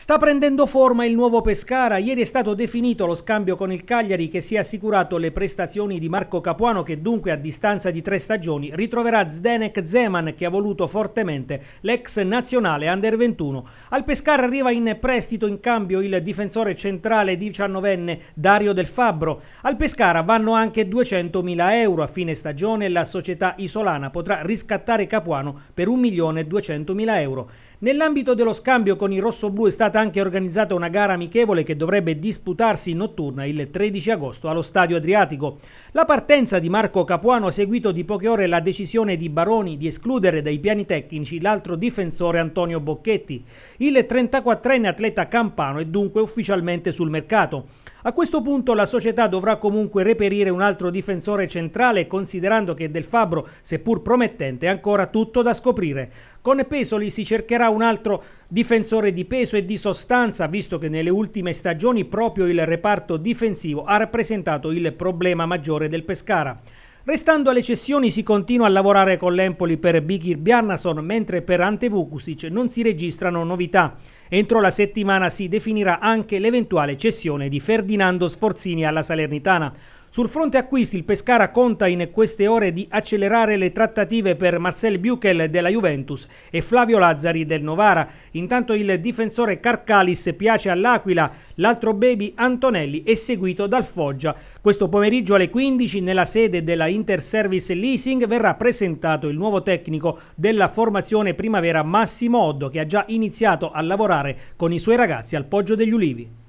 Sta prendendo forma il nuovo Pescara, ieri è stato definito lo scambio con il Cagliari che si è assicurato le prestazioni di Marco Capuano che dunque a distanza di tre stagioni ritroverà Zdenek Zeman che ha voluto fortemente l'ex nazionale Under 21. Al Pescara arriva in prestito in cambio il difensore centrale 19enne Dario Del Fabbro. Al Pescara vanno anche 200.000 euro, a fine stagione la società isolana potrà riscattare Capuano per 1.200.000 euro. Nell'ambito dello scambio con i rossoblù è stato stata anche organizzata una gara amichevole che dovrebbe disputarsi in notturna il 13 agosto allo Stadio Adriatico. La partenza di Marco Capuano ha seguito di poche ore la decisione di Baroni di escludere dai piani tecnici l'altro difensore Antonio Bocchetti. Il 34enne atleta campano è dunque ufficialmente sul mercato. A questo punto la società dovrà comunque reperire un altro difensore centrale considerando che Del Fabbro, seppur promettente, è ancora tutto da scoprire. Con Pesoli si cercherà un altro difensore di peso e di sostanza visto che nelle ultime stagioni proprio il reparto difensivo ha rappresentato il problema maggiore del Pescara. Restando alle cessioni si continua a lavorare con l'Empoli per Bigir Bjarnason mentre per Ante Vukusic non si registrano novità. Entro la settimana si definirà anche l'eventuale cessione di Ferdinando Sforzini alla Salernitana. Sul fronte acquisti il Pescara conta in queste ore di accelerare le trattative per Marcel Buchel della Juventus e Flavio Lazzari del Novara. Intanto il difensore Carcalis piace all'Aquila, l'altro baby Antonelli è seguito dal Foggia. Questo pomeriggio alle 15 nella sede della Interservice Leasing verrà presentato il nuovo tecnico della formazione primavera Massimo Oddo che ha già iniziato a lavorare andare con i suoi ragazzi al Poggio degli Ulivi.